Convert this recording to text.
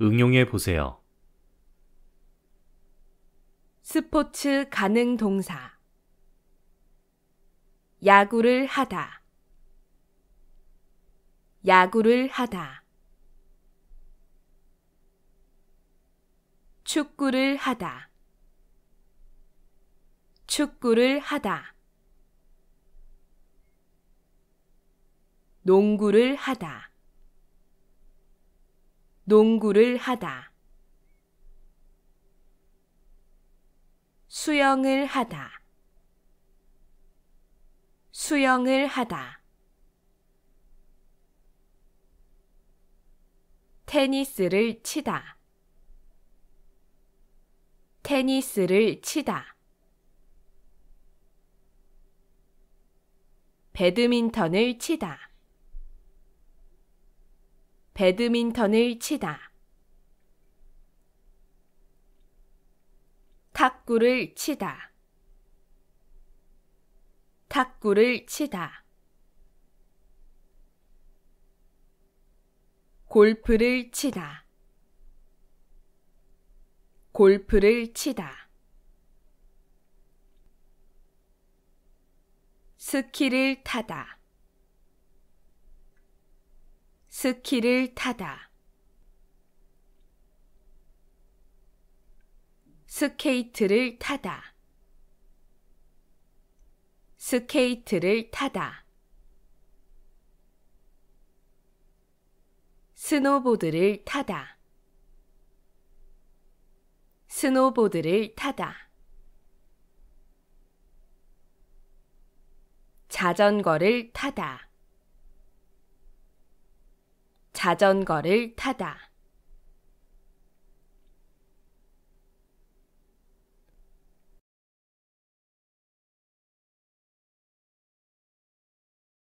응용해 보세요. 스포츠 가능 동사 야구를 하다 야구를 하다 축구를 하다 축구를 하다 농구를 하다 농구를 하다. 수영을 하다. 수영을 하다. 테니스를 치다. 테니스를 치다. 배드민턴을 치다. 배드민턴을 치다. 탁구를 치다. 탁구를 치다. 골프를 치다. 골프를 치다. 스키를 타다. 스키를 타다. 스케이트를 타다. 스케이트를 타다. 스노보드를 타다. 스노보드를 타다. 자전거를 타다. 자전거를 타다.